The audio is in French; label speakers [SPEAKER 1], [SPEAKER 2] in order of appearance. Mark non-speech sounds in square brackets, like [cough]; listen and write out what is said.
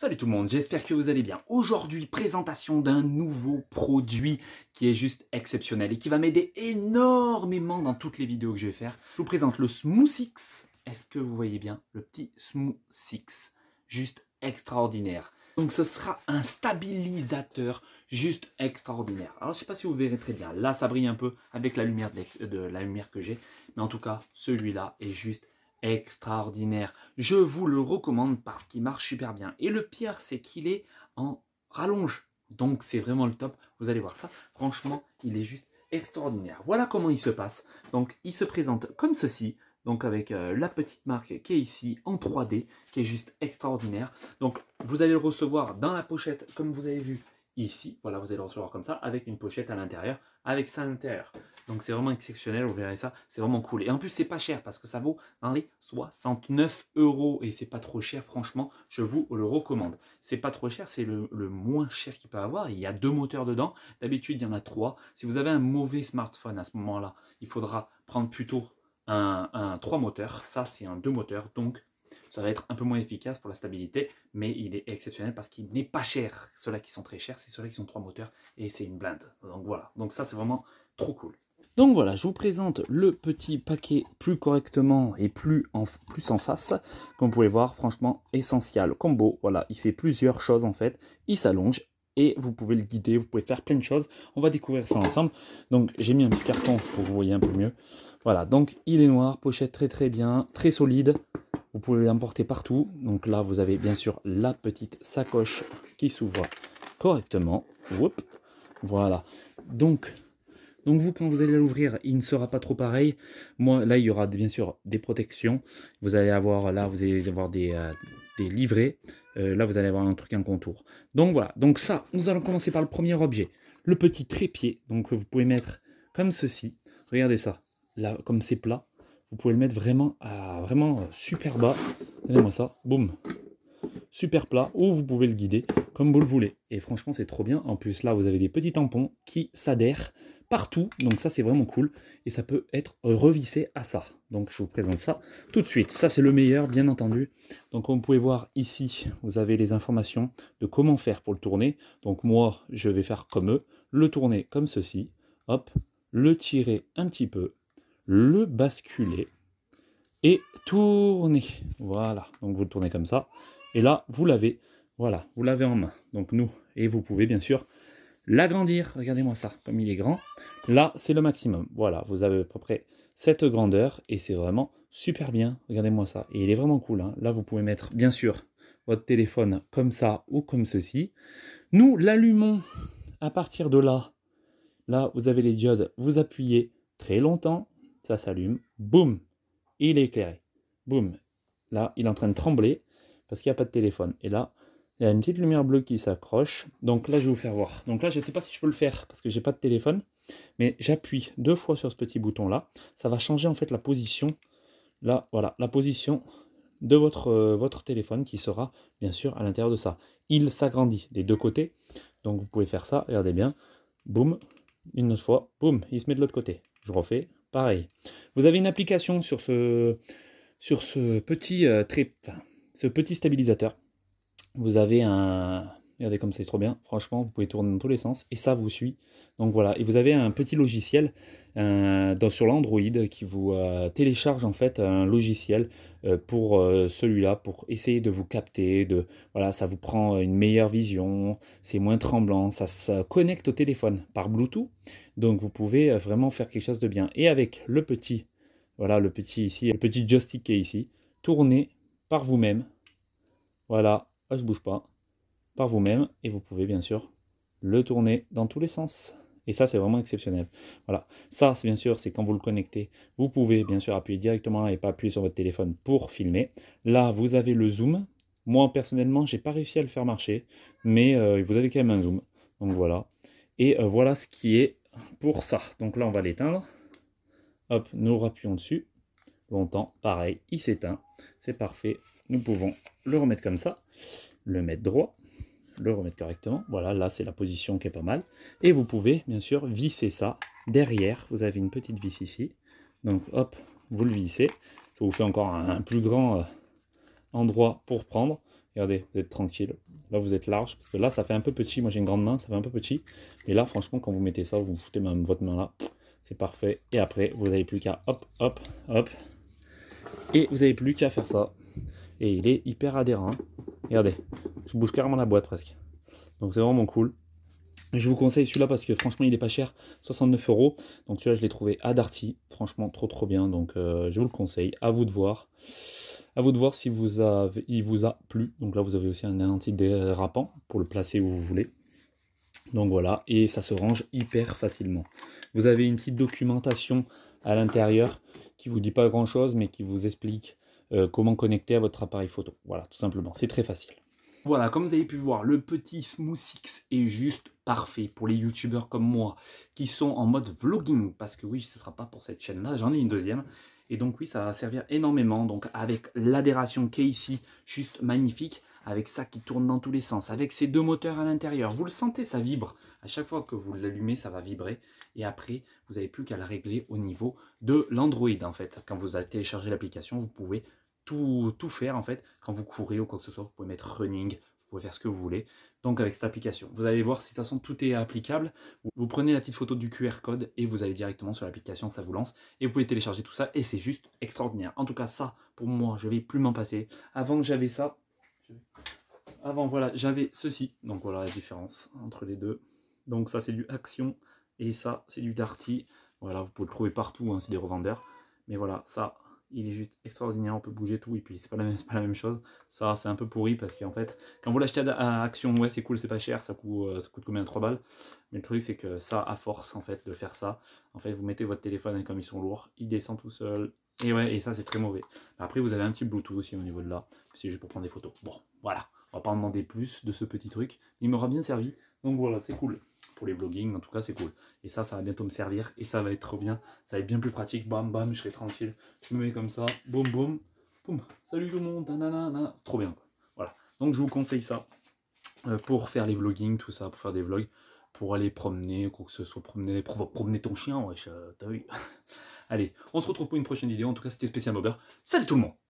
[SPEAKER 1] Salut tout le monde, j'espère que vous allez bien. Aujourd'hui, présentation d'un nouveau produit qui est juste exceptionnel et qui va m'aider énormément dans toutes les vidéos que je vais faire. Je vous présente le Smoothix. Est-ce que vous voyez bien le petit Smoothix Juste extraordinaire. Donc ce sera un stabilisateur juste extraordinaire. Alors je ne sais pas si vous verrez très bien. Là, ça brille un peu avec la lumière, de la lumière que j'ai. Mais en tout cas, celui-là est juste extraordinaire. Je vous le recommande parce qu'il marche super bien. Et le pire, c'est qu'il est en rallonge. Donc c'est vraiment le top. Vous allez voir ça. Franchement, il est juste extraordinaire. Voilà comment il se passe. Donc il se présente comme ceci. Donc avec euh, la petite marque qui est ici en 3D, qui est juste extraordinaire. Donc vous allez le recevoir dans la pochette, comme vous avez vu, ici. Voilà, vous allez le recevoir comme ça, avec une pochette à l'intérieur, avec ça à l'intérieur. Donc c'est vraiment exceptionnel, vous verrez ça, c'est vraiment cool. Et en plus, c'est pas cher parce que ça vaut dans les 69 euros et c'est pas trop cher, franchement, je vous le recommande. C'est pas trop cher, c'est le, moins cher qu'il peut avoir. Il y a deux moteurs dedans, d'habitude il y en a trois. Si vous avez un mauvais smartphone à ce moment-là, il faudra prendre plutôt un, trois moteurs. Ça, c'est un deux moteurs, donc ça va être un peu moins efficace pour la stabilité, mais il est exceptionnel parce qu'il n'est pas cher. Ceux-là qui sont très chers, c'est ceux-là qui sont trois moteurs et c'est une blinde. Donc voilà, donc ça c'est vraiment trop cool. Donc voilà, je vous présente le petit paquet plus correctement et plus en, plus en face. Comme vous pouvez voir, franchement, essentiel. Combo, voilà, il fait plusieurs choses en fait. Il s'allonge et vous pouvez le guider, vous pouvez faire plein de choses. On va découvrir ça ensemble. Donc j'ai mis un petit carton pour que vous voyez un peu mieux. Voilà, donc il est noir, pochette très très bien, très solide. Vous pouvez l'emporter partout. Donc là, vous avez bien sûr la petite sacoche qui s'ouvre correctement. Oup. Voilà. Donc, donc vous, quand vous allez l'ouvrir, il ne sera pas trop pareil. Moi, là, il y aura bien sûr des protections. Vous allez avoir, là, vous allez avoir des, euh, euh, là, vous allez avoir un truc, en contour. Donc voilà. Donc ça, nous allons commencer par le premier objet. Le petit trépied. Donc vous pouvez mettre comme ceci. Regardez ça. Là, comme c'est plat vous pouvez le mettre vraiment à vraiment super bas. Regardez-moi ça, boum, super plat, ou vous pouvez le guider comme vous le voulez. Et franchement, c'est trop bien. En plus, là, vous avez des petits tampons qui s'adhèrent partout, donc ça, c'est vraiment cool. Et ça peut être revissé à ça. Donc, je vous présente ça tout de suite. Ça, c'est le meilleur, bien entendu. Donc, on vous pouvez voir ici, vous avez les informations de comment faire pour le tourner. Donc, moi, je vais faire comme eux, le tourner comme ceci, hop, le tirer un petit peu, le basculer et tourner. Voilà, donc vous le tournez comme ça. Et là, vous l'avez, voilà, vous l'avez en main. Donc nous, et vous pouvez bien sûr l'agrandir. Regardez-moi ça, comme il est grand. Là, c'est le maximum. Voilà, vous avez à peu près cette grandeur et c'est vraiment super bien. Regardez-moi ça. Et il est vraiment cool. Hein. Là, vous pouvez mettre, bien sûr, votre téléphone comme ça ou comme ceci. Nous l'allumons à partir de là. Là, vous avez les diodes. Vous appuyez très longtemps ça s'allume, boum, il est éclairé, boum. Là, il est en train de trembler parce qu'il n'y a pas de téléphone. Et là, il y a une petite lumière bleue qui s'accroche. Donc là, je vais vous faire voir. Donc là, je ne sais pas si je peux le faire parce que j'ai pas de téléphone, mais j'appuie deux fois sur ce petit bouton là. Ça va changer en fait la position. Là, voilà, la position de votre, euh, votre téléphone qui sera bien sûr à l'intérieur de ça. Il s'agrandit des deux côtés. Donc vous pouvez faire ça, regardez bien. Boum, une autre fois, boum, il se met de l'autre côté. Je refais, pareil. Vous avez une application sur ce, sur ce petit euh, trip, ce petit stabilisateur. Vous avez un, Regardez comme ça, c'est trop bien. Franchement, vous pouvez tourner dans tous les sens et ça vous suit. Donc voilà. Et vous avez un petit logiciel euh, sur l'Android qui vous euh, télécharge en fait un logiciel euh, pour celui-là, pour essayer de vous capter. De, voilà, ça vous prend une meilleure vision, c'est moins tremblant, ça se connecte au téléphone par Bluetooth. Donc vous pouvez vraiment faire quelque chose de bien. Et avec le petit, voilà, le petit ici, le petit joystick qui est ici, tournez par vous-même. Voilà, ah, je bouge pas par vous-même et vous pouvez bien sûr le tourner dans tous les sens. Et ça, c'est vraiment exceptionnel. Voilà. Ça, c'est bien sûr, c'est quand vous le connectez, vous pouvez bien sûr appuyer directement et pas appuyer sur votre téléphone pour filmer. Là, vous avez le zoom. Moi, personnellement, j'ai pas réussi à le faire marcher, mais euh, vous avez quand même un zoom. Donc voilà. Et euh, voilà ce qui est pour ça. Donc là, on va l'éteindre. Hop, nous rappuyons dessus. Longtemps, pareil, il s'éteint. C'est parfait. Nous pouvons le remettre comme ça, le mettre droit le remettre correctement. Voilà, là c'est la position qui est pas mal. Et vous pouvez bien sûr visser ça derrière. Vous avez une petite vis ici. Donc hop, vous le vissez. Ça vous fait encore un, plus grand euh, endroit pour prendre. Regardez, vous êtes tranquille. Là, vous êtes large, parce que là, ça fait un peu petit. Moi, j'ai une grande main, ça fait un peu petit. Mais là, franchement, quand vous mettez ça, vous foutez même votre main là. C'est parfait. Et après, vous n'avez plus qu'à hop, hop, hop. Et vous n'avez plus qu'à faire ça. Et il est hyper adhérent. Regardez, je bouge carrément la boîte presque. Donc c'est vraiment cool. Je vous conseille celui-là parce que franchement il est pas cher, 69 euros. Donc celui-là je l'ai trouvé à Darty, franchement trop trop bien. Donc euh, je vous le conseille, à vous de voir. À vous de voir si vous avez, il vous a plu. Donc là vous avez aussi un anti-dérapant pour le placer où vous voulez. Donc voilà, et ça se range hyper facilement. Vous avez une petite documentation à l'intérieur qui vous dit pas grand chose mais qui vous explique euh, comment connecter à votre appareil photo. Voilà, tout simplement, c'est très facile. Voilà, comme vous avez pu voir, le petit Smoothix est juste parfait pour les youtubeurs comme moi qui sont en mode vlogging, parce que oui, ce ne sera pas pour cette chaîne-là, j'en ai une deuxième. Et donc oui, ça va servir énormément, donc avec l'adhération qui est ici, juste magnifique, avec ça qui tourne dans tous les sens, avec ces deux moteurs à l'intérieur. Vous le sentez, ça vibre. À chaque fois que vous l'allumez, ça va vibrer. Et après, vous n'avez plus qu'à la régler au niveau de l'Android, en fait. Quand vous allez télécharger l'application, vous pouvez tout, faire en fait. Quand vous courez ou quoi que ce soit, vous pouvez mettre running, vous pouvez faire ce que vous voulez. Donc avec cette application, vous allez voir si de toute façon tout est applicable. Vous prenez la petite photo du QR code et vous allez directement sur l'application, ça vous lance. Et vous pouvez télécharger tout ça et c'est juste extraordinaire. En tout cas, ça, pour moi, je vais plus m'en passer. Avant que j'avais ça, avant voilà, j'avais ceci. Donc voilà la différence entre les deux. Donc ça c'est du Action et ça c'est du Darty. Voilà, vous pouvez le trouver partout, hein, c'est des revendeurs. Mais voilà, ça, il est juste extraordinaire, on peut bouger tout, et puis c'est pas, la [laughs] même, la même chose. Ça, c'est un peu pourri parce qu'en fait, quand vous l'achetez à Action, ouais, c'est cool, c'est pas cher, ça coûte, euh, ça coûte combien 3 balles. Mais le truc, c'est que ça, à force en fait de faire ça, en fait, vous mettez votre téléphone comme ils sont lourds, il descend tout seul. Et ouais, et ça, c'est très mauvais. Après, vous avez un petit Bluetooth aussi au niveau de là, c'est juste pour prendre des photos. Bon, voilà, on va pas en demander plus de ce petit truc. Il m'aura bien servi, donc voilà, c'est cool pour les vloggings, en tout cas c'est cool. Et ça, ça va bientôt me servir et ça va être trop bien. Ça va être bien plus pratique, bam bam, je serai tranquille. Je me mets comme ça, boum boum, boum, salut tout le monde, trop bien. Voilà, donc je vous conseille ça euh, pour faire les vloggings, tout ça, pour faire des vlogs, pour aller promener, quoi que ce soit, promener, promener ton chien, wesh, [laughs] Allez, on se retrouve pour une prochaine vidéo. En tout cas, c'était spécial Bobber. Salut tout le monde